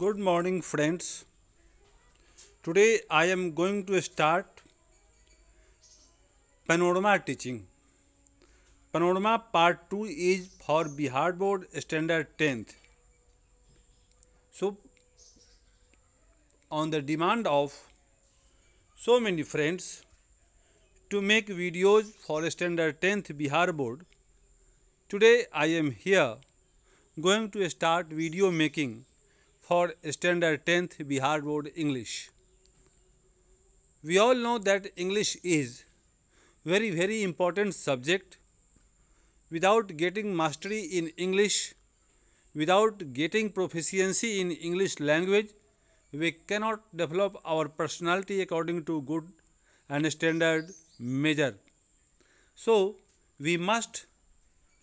good morning friends today i am going to start panorama teaching panorama part 2 is for bihar board standard 10th so on the demand of so many friends to make videos for standard 10th bihar board today i am here going to start video making for Standard 10th Bihar Board English. We all know that English is very very important subject. Without getting mastery in English, without getting proficiency in English language, we cannot develop our personality according to good and standard measure. So, we must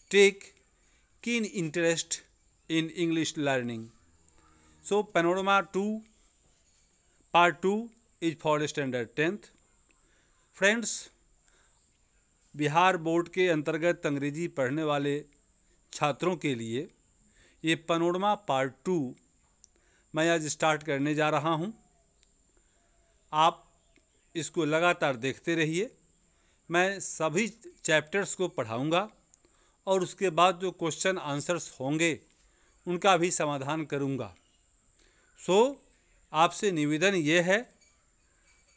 take keen interest in English learning. So Panorama two part two is for standard tenth friends Bihar board के अंतर्गत अंग्रेजी पढ़ने वाले छात्रों के लिए ये panorama part two मैं आज स्टार्ट करने जा रहा हूँ आप इसको लगातार देखते रहिए मैं सभी चैप्टर्स को पढ़ाऊँगा और उसके बाद जो क्वेश्चन आंसर्स होंगे उनका भी समाधान करूँगा सो आपसे निवेदन ये है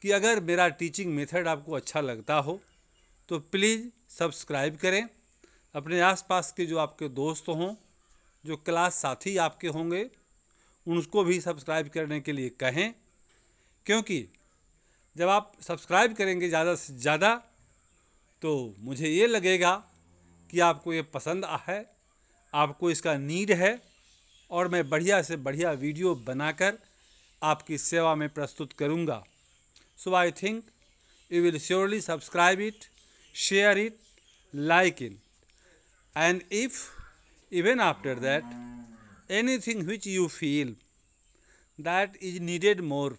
कि अगर मेरा टीचिंग मेथड आपको अच्छा लगता हो तो प्लीज़ सब्सक्राइब करें अपने आसपास के जो आपके दोस्त हों जो क्लास साथी आपके होंगे उनको भी सब्सक्राइब करने के लिए कहें क्योंकि जब आप सब्सक्राइब करेंगे ज़्यादा से ज़्यादा तो मुझे ये लगेगा कि आपको ये पसंद है आपको इसका नीड है और मैं बढ़िया से बढ़िया वीडियो बनाकर आपकी सेवा में प्रस्तुत करूंगा so I think you will surely subscribe it share it like in and if even after that anything which you feel that is needed more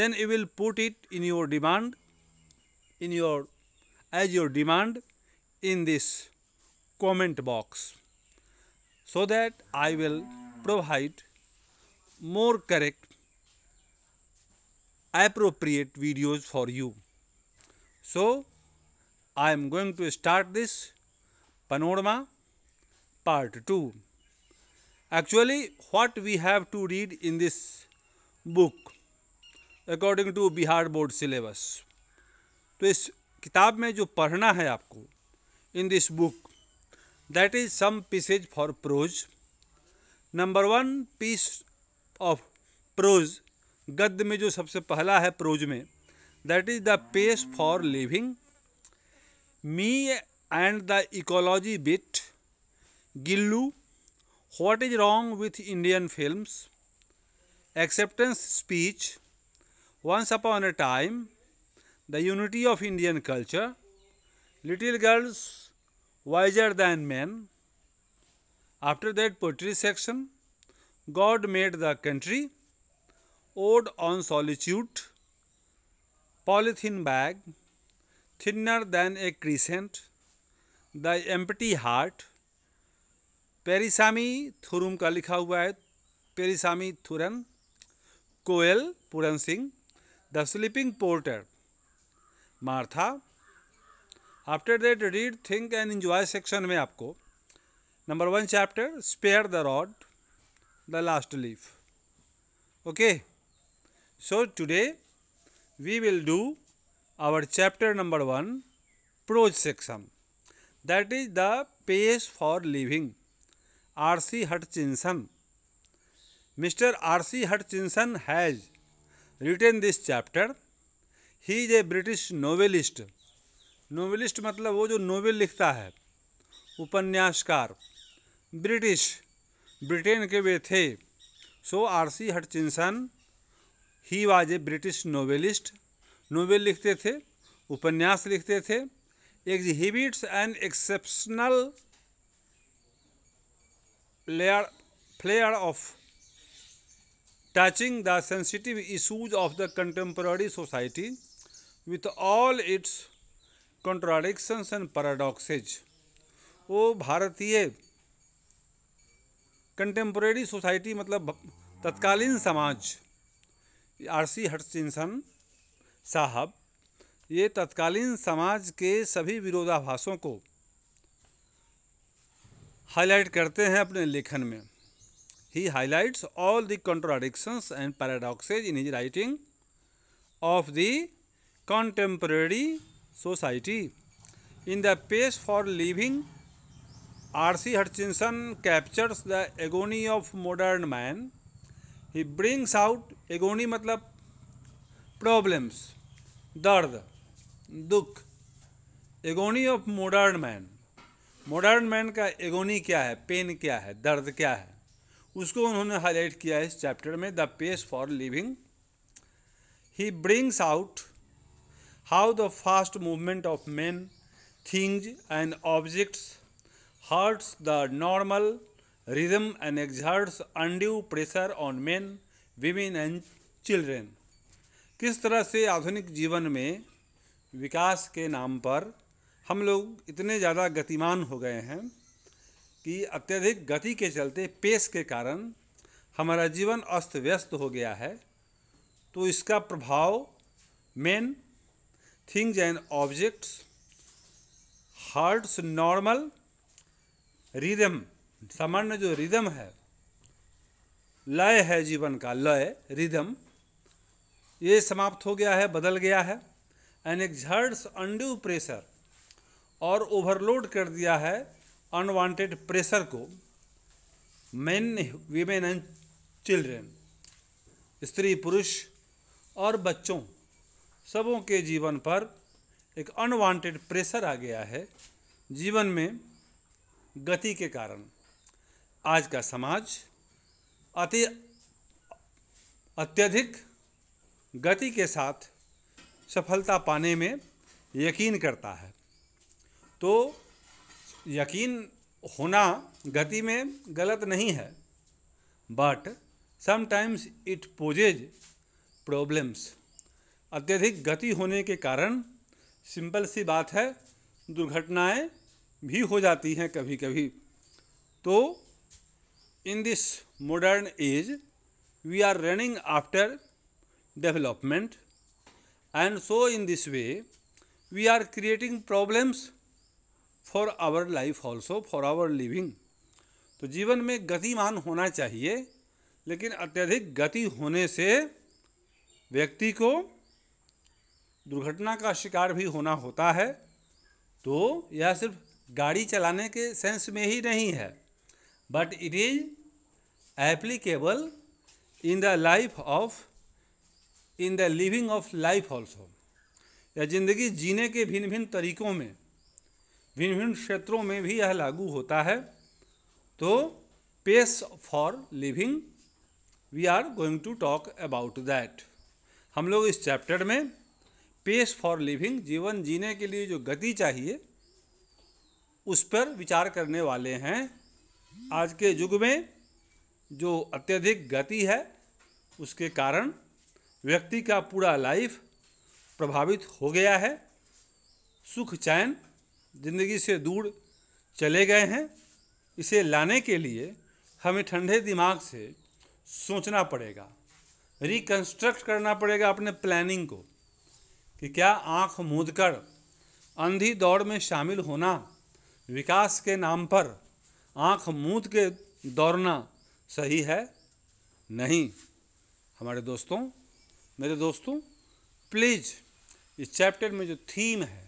then you will put it in your demand in your as your demand in this comment box so that I will provide more correct appropriate videos for you so i am going to start this panorama part 2 actually what we have to read in this book according to Bihar board syllabus तो इस किताब में जो पढ़ना है आपको in this book that is some pieces for prose number one piece of prose गद्य में जो सबसे पहला है प्रोज में that is the pace for living me and the ecology bit Gillu what is wrong with Indian films acceptance speech once upon a time the unity of Indian culture little girls visor than man After that poetry section, God made the country, Ode on Solitude, Polythene Bag, Thinner than a Crescent, The Empty Heart, perisami thurum ka likha hua hai perisami thuran koel puran singh the sleeping porter martha after that read think and enjoy section mein aapko number one chapter spare the rod the last leaf okay so today we will do our chapter number one prose section that is the pace for living rc hutchinson mr rc hutchinson has written this chapter he is a british novelist novelist मतलब वो जो novel लिखता है उपन्यासकार British Britain के वे थे so RC Hutchinson he was a British novelist novel लिखते थे उपन्यास लिखते थे exhibits and exceptional player player of touching the sensitive issues of the contemporary society with all its contradictions and paradoxes वो भारतीय कंटेम्प्रेरी सोसाइटी मतलब तत्कालीन समाज आर सी हर्षिंसन साहब ये तत्कालीन समाज के सभी विरोधाभासों को हाईलाइट करते हैं अपने लेखन में he highlights all the contradictions and paradoxes in his writing of the contemporary society in the pace for living C Hutchinson captures the agony of modern man he brings out agony मतलब प्रॉब्लम्स दर्द दुख agony of modern man modern man का agony क्या है pen क्या है दर्द क्या है उसको उन्होंने हाईलाइट किया है इस चैप्टर में the pace for living he brings out how the fast movement of man things and objects hurts the normal rhythm and exerts undue pressure on men, women and children. किस तरह से आधुनिक जीवन में विकास के नाम पर हम लोग इतने ज़्यादा गतिमान हो गए हैं कि अत्यधिक गति के चलते पेश के कारण हमारा जीवन अस्त व्यस्त हो गया है तो इसका प्रभाव men things and objects hurts normal rhythm सामान्य जो रिदम है लय है जीवन का लय रिदम ये समाप्त हो गया है बदल गया है एंड एक्सर्ट्स अंड्यू प्रेशर और ओवरलोड कर दिया है अनवांटेड प्रेशर को मेन वीमेन एंड चिल्ड्रेन स्त्री पुरुष और बच्चों सबों के जीवन पर एक अनवांटेड प्रेशर आ गया है जीवन में गति के कारण आज का समाज अति अत्यधिक गति के साथ सफलता पाने में यकीन करता है तो यकीन होना गति में गलत नहीं है but sometimes it poses problems अत्यधिक गति होने के कारण सिंपल सी बात है दुर्घटनाएं भी हो जाती हैं कभी कभी तो in this modern age we are running after development and so in this way we are creating problems for our life also for our living तो जीवन में गतिमान होना चाहिए लेकिन अत्यधिक गति होने से व्यक्ति को दुर्घटना का शिकार भी होना होता है तो यह सिर्फ गाड़ी चलाने के सेंस में ही नहीं है but it is applicable in the life of in the living of life also या जिंदगी जीने के भिन्न भिन्न तरीकों में भिन्न भिन्न क्षेत्रों में भी यह लागू होता है तो pace for living we are going to talk about that हम लोग इस चैप्टर में पेस फॉर लिविंग जीवन जीने के लिए जो गति चाहिए उस पर विचार करने वाले हैं आज के युग में जो अत्यधिक गति है उसके कारण व्यक्ति का पूरा लाइफ प्रभावित हो गया है सुख चैन जिंदगी से दूर चले गए हैं इसे लाने के लिए हमें ठंडे दिमाग से सोचना पड़ेगा रिकन्स्ट्रक्ट करना पड़ेगा अपने प्लानिंग को कि क्या आंख मूंद कर अंधी दौड़ में शामिल होना विकास के नाम पर आंख मूंद के दौड़ना सही है नहीं हमारे दोस्तों मेरे दोस्तों प्लीज़ इस चैप्टर में जो थीम है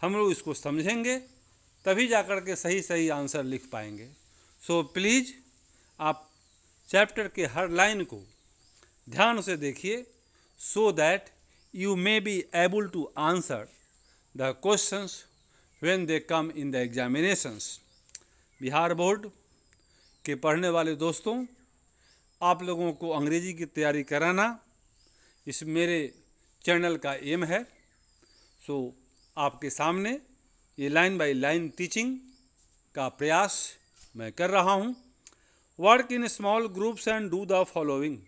हम लोग इसको समझेंगे तभी जा कर के सही सही आंसर लिख पाएंगे सो so, प्लीज़ आप चैप्टर के हर लाइन को ध्यान से देखिए so that you may be able to answer the questions when they come in the examinations Bihar board के पढ़ने वाले दोस्तों आप लोगों को अंग्रेज़ी की तैयारी कराना इस मेरे चैनल का एम है सो आपके सामने ये लाइन बाय लाइन टीचिंग का प्रयास मैं कर रहा हूँ work in small groups and do the following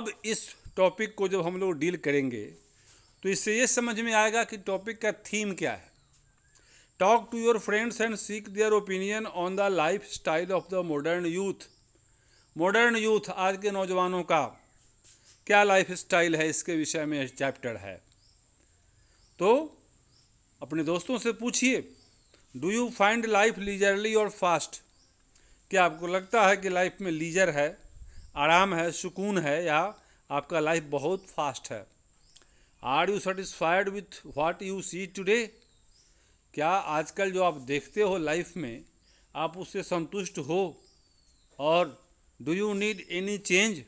अब इस टॉपिक को जब हम लोग डील करेंगे तो इससे ये समझ में आएगा कि टॉपिक का थीम क्या है talk to your friends and seek their opinion on the life style of the modern youth modern youth आज के नौजवानों का क्या लाइफ स्टाइल है इसके विषय में चैप्टर है तो अपने दोस्तों से पूछिए do you find life leisurely और फास्ट क्या आपको लगता है कि लाइफ में लीजर है आराम है सुकून है या आपका लाइफ बहुत फास्ट है are you satisfied with what you see today क्या आजकल जो आप देखते हो लाइफ में आप उससे संतुष्ट हो और do you need any change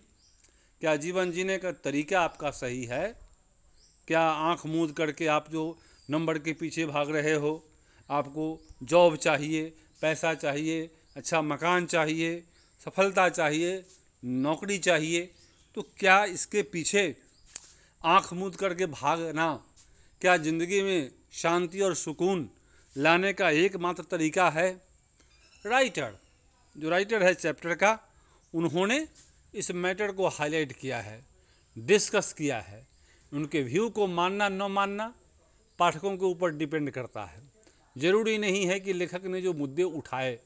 क्या जीवन जीने का तरीका आपका सही है क्या आंख मूंद करके आप जो नंबर के पीछे भाग रहे हो आपको जॉब चाहिए पैसा चाहिए अच्छा मकान चाहिए सफलता चाहिए नौकरी चाहिए तो क्या इसके पीछे आंख मूंद करके भागना क्या ज़िंदगी में शांति और सुकून लाने का एकमात्र तरीका है राइटर जो राइटर है चैप्टर का उन्होंने इस मैटर को हाईलाइट किया है डिस्कस किया है उनके व्यू को मानना न मानना पाठकों के ऊपर डिपेंड करता है ज़रूरी नहीं है कि लेखक ने जो मुद्दे उठाए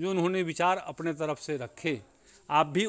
जो उन्होंने विचार अपने तरफ से रखे आप भी